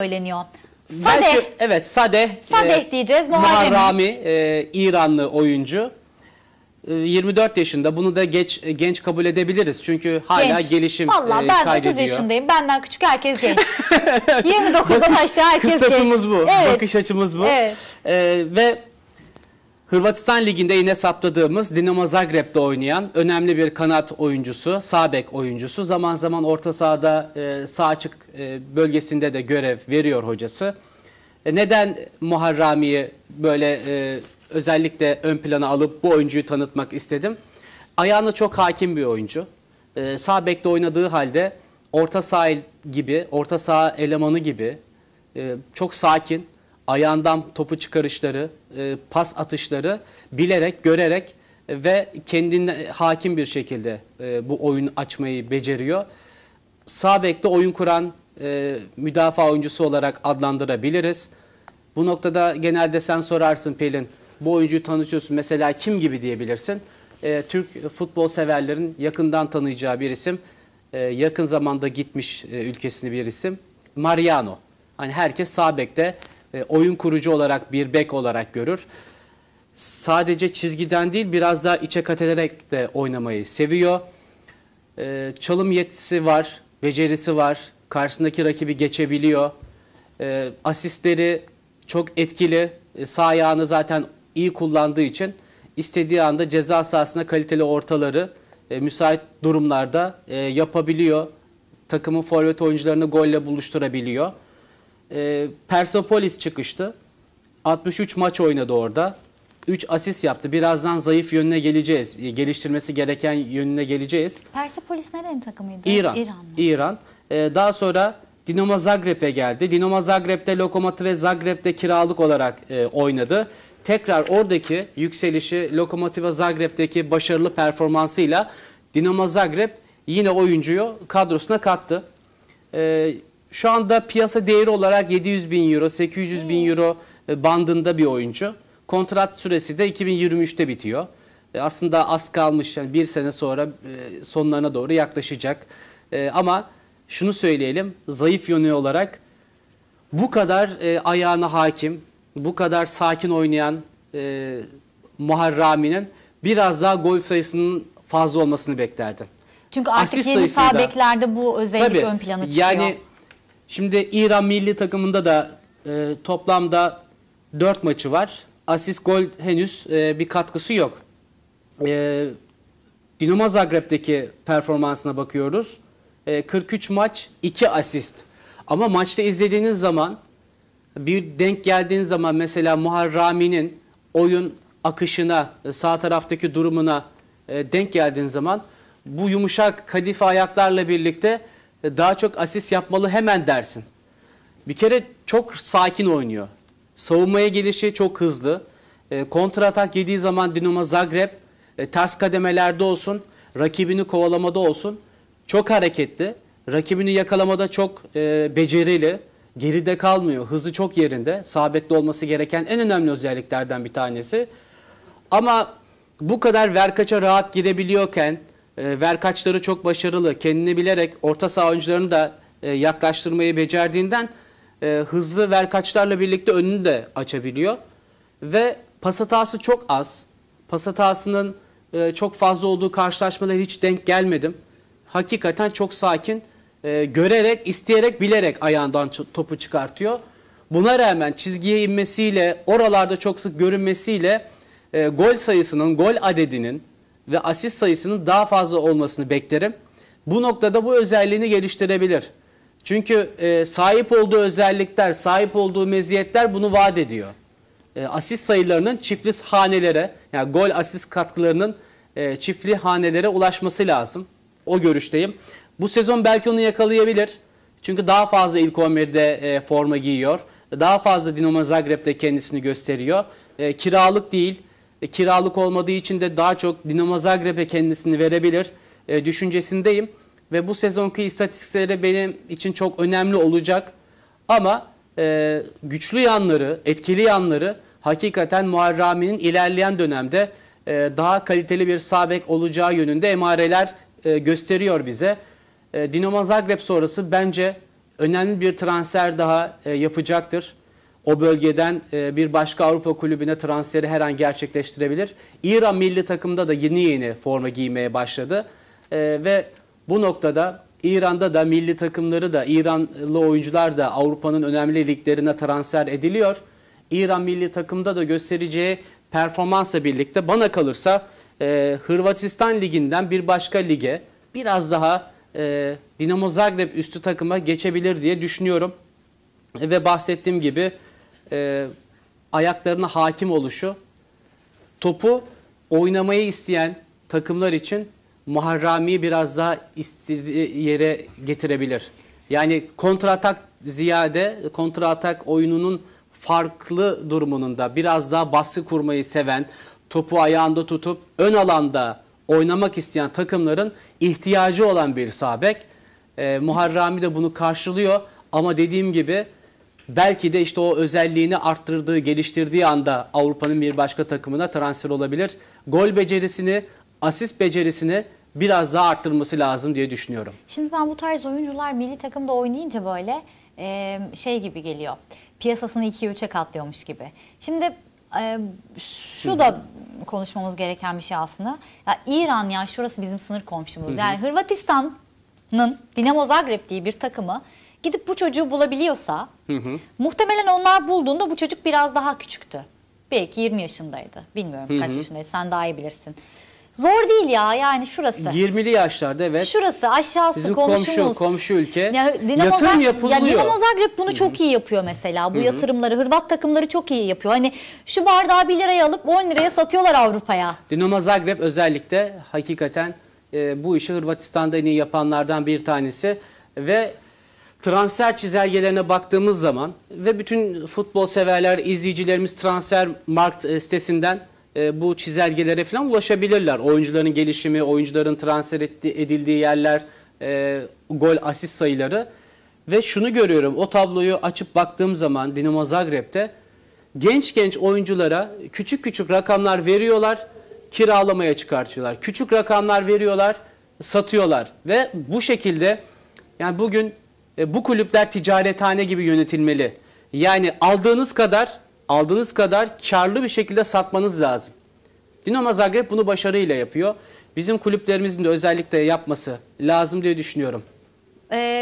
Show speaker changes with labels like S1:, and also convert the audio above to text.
S1: söyleniyor. Sadeh. Belki, evet Sadeh. Sadeh e, diyeceğiz. Muharrem Muharrami e, İranlı oyuncu. 24 e, yaşında bunu da geç e, genç kabul edebiliriz. Çünkü hala genç. gelişim Vallahi e, ben kaydediyor. 30 yaşındayım. Benden küçük herkes genç. 29'dan aşağı herkes genç. Kıstasımız bu. Evet. Bakış açımız bu. Evet. E, ve Hırvatistan Ligi'nde yine saptadığımız Dinamo Zagreb'de oynayan önemli bir kanat oyuncusu, sabek oyuncusu. Zaman zaman orta sahada e, sağ açık e, bölgesinde de görev veriyor hocası. E, neden Muharrami'yi böyle özellikle ön plana alıp bu oyuncuyu tanıtmak istedim? Ayağına çok hakim bir oyuncu. Sabekte oynadığı halde orta sahil gibi, orta saha elemanı gibi çok sakin, ayağından topu çıkarışları, e, pas atışları bilerek, görerek e, ve kendine hakim bir şekilde e, bu oyun açmayı beceriyor. Sağ bekte oyun kuran e, müdafaa oyuncusu olarak adlandırabiliriz. Bu noktada genelde sen sorarsın Pelin, bu oyuncuyu tanıtıyorsun mesela kim gibi diyebilirsin. E, Türk futbol severlerin yakından tanıyacağı bir isim, e, yakın zamanda gitmiş e, ülkesini bir isim, Mariano. Hani herkes sağ bekte e, oyun kurucu olarak bir bek olarak görür. Sadece çizgiden değil biraz daha içe kat ederek de oynamayı seviyor. E, çalım yetisi var, becerisi var. Karşısındaki rakibi geçebiliyor. E, asistleri çok etkili. sağ ayağını zaten iyi kullandığı için istediği anda ceza sahasına kaliteli ortaları müsait durumlarda yapabiliyor. Takımın forvet oyuncularını golle buluşturabiliyor e, Persepolis çıkıştı. 63 maç oynadı orada. 3 asist yaptı. Birazdan zayıf yönüne geleceğiz. Ee, geliştirmesi gereken yönüne geleceğiz. Persepolis nerenin takımıydı? İran. İran. İran. Ee, daha sonra Dinamo Zagreb'e geldi. Dinamo Zagreb'de Lokomotiv ve Zagreb'de kiralık olarak e, oynadı. Tekrar oradaki yükselişi Lokomotiv ve Zagreb'deki başarılı performansıyla Dinamo Zagreb yine oyuncuyu kadrosuna kattı. Ee, şu anda piyasa değeri olarak 700 bin euro, 800 bin euro e, bandında bir oyuncu. Kontrat süresi de 2023'te bitiyor. E, aslında az kalmış yani bir sene sonra e, sonlarına doğru yaklaşacak. Ama şunu söyleyelim zayıf yönü olarak bu kadar ayağına hakim, bu kadar sakin oynayan Muharrami'nin biraz daha gol sayısının fazla olmasını beklerdim. Çünkü artık Asist yeni sağ beklerde bu özellik Tabii, ön plana çıkıyor. Yani Şimdi İran milli takımında da e, toplamda 4 maçı var. Asist gol henüz e, bir katkısı yok. E, Dinamo Zagreb'deki performansına bakıyoruz. E, 43 maç 2 asist. Ama maçta izlediğiniz zaman bir denk geldiğiniz zaman mesela Muharrami'nin oyun akışına, e, sağ taraftaki durumuna e, denk geldiğiniz zaman bu yumuşak kadife ayaklarla birlikte e, daha çok asist yapmalı hemen dersin. Bir kere çok sakin oynuyor. Savunmaya gelişi çok hızlı. E, kontra atak yediği zaman Dinamo Zagreb e, ters kademelerde olsun, rakibini kovalamada olsun çok hareketli. Rakibini yakalamada çok e, becerili. Geride kalmıyor. Hızı çok yerinde. Sabitli olması gereken en önemli özelliklerden bir tanesi. Ama bu kadar verkaça rahat girebiliyorken ee, verkaçları çok başarılı. Kendini bilerek orta saha oyuncularını da e, yaklaştırmayı becerdiğinden e, hızlı verkaçlarla birlikte önünü de açabiliyor. Ve pas hatası çok az. Pas hatasının e, çok fazla olduğu karşılaşmalara hiç denk gelmedim. Hakikaten çok sakin. görerek, isteyerek, bilerek ayağından topu çıkartıyor. Buna rağmen çizgiye inmesiyle, oralarda çok sık görünmesiyle gol sayısının, gol adedinin ve asist sayısının daha fazla olmasını beklerim. Bu noktada bu özelliğini geliştirebilir. Çünkü e, sahip olduğu özellikler, sahip olduğu meziyetler bunu vaat ediyor. E, asist sayılarının çiftli hanelere, yani gol asist katkılarının e, çiftli hanelere ulaşması lazım. O görüşteyim. Bu sezon belki onu yakalayabilir. Çünkü daha fazla ilk 11'de e, forma giyiyor. Daha fazla Dinamo Zagreb'de kendisini gösteriyor. E, kiralık değil. E, kiralık olmadığı için de daha çok Dinamo Zagreb'e kendisini verebilir e, düşüncesindeyim. Ve bu sezonki istatistikleri benim için çok önemli olacak. Ama e, güçlü yanları, etkili yanları hakikaten Muharrami'nin ilerleyen dönemde e, daha kaliteli bir sabek olacağı yönünde emareler e, gösteriyor bize. E, Dinamo Zagreb sonrası bence önemli bir transfer daha e, yapacaktır o bölgeden e, bir başka Avrupa kulübüne transferi her an gerçekleştirebilir. İran milli takımda da yeni yeni forma giymeye başladı. E, ve bu noktada İran'da da milli takımları da İranlı oyuncular da Avrupa'nın önemli liglerine transfer ediliyor. İran milli takımda da göstereceği performansla birlikte bana kalırsa e, Hırvatistan liginden bir başka lige biraz daha Dinamo Zagreb üstü takıma geçebilir diye düşünüyorum. Ve bahsettiğim gibi e, ayaklarına hakim oluşu topu oynamayı isteyen takımlar için Muharrami'yi biraz daha istediği yere getirebilir. Yani kontratak ziyade kontratak oyununun farklı durumunda biraz daha baskı kurmayı seven, topu ayağında tutup ön alanda oynamak isteyen takımların ihtiyacı olan bir sabek. E, Muharrami de bunu karşılıyor ama dediğim gibi belki de işte o özelliğini arttırdığı, geliştirdiği anda Avrupa'nın bir başka takımına transfer olabilir. Gol becerisini, asist becerisini biraz daha arttırması lazım diye düşünüyorum. Şimdi ben bu tarz oyuncular milli takımda oynayınca böyle şey gibi geliyor. Piyasasını 2-3'e katlıyormuş gibi. Şimdi şu da konuşmamız gereken bir şey aslında. Ya İran ya şurası bizim sınır komşumuz. Yani Hırvatistan'ın Dinamo Zagreb diye bir takımı gidip bu çocuğu bulabiliyorsa hı hı. muhtemelen onlar bulduğunda bu çocuk biraz daha küçüktü. Belki 20 yaşındaydı. Bilmiyorum hı hı. kaç yaşındaydı. Sen daha iyi bilirsin. Zor değil ya yani şurası. 20'li yaşlarda evet. Şurası aşağısı Bizim komşu komşu ülke. Ya, Dinamo Yatırım Zag, yapılıyor. Ya Dinamo Zagreb bunu Hı -hı. çok iyi yapıyor mesela. Bu Hı -hı. yatırımları Hırvat takımları çok iyi yapıyor. Hani şu bardağı 1 liraya alıp 10 liraya satıyorlar Avrupa'ya. Dinamo Zagreb özellikle hakikaten e, bu işi Hırvatistan'da en iyi yapanlardan bir tanesi ve transfer çizelgelerine baktığımız zaman ve bütün futbol severler, izleyicilerimiz transfer markt e, sitesinden e, bu çizelgelere falan ulaşabilirler. Oyuncuların gelişimi, oyuncuların transfer edildiği yerler, e, gol asist sayıları. Ve şunu görüyorum, o tabloyu açıp baktığım zaman Dinamo Zagreb'te genç genç oyunculara küçük küçük rakamlar veriyorlar, kiralamaya çıkartıyorlar. Küçük rakamlar veriyorlar, satıyorlar. Ve bu şekilde yani bugün e, bu kulüpler ticarethane gibi yönetilmeli. Yani aldığınız kadar aldığınız kadar karlı bir şekilde satmanız lazım. Dinamo Zagreb bunu başarıyla yapıyor. Bizim kulüplerimizin de özellikle yapması lazım diye düşünüyorum. Ee,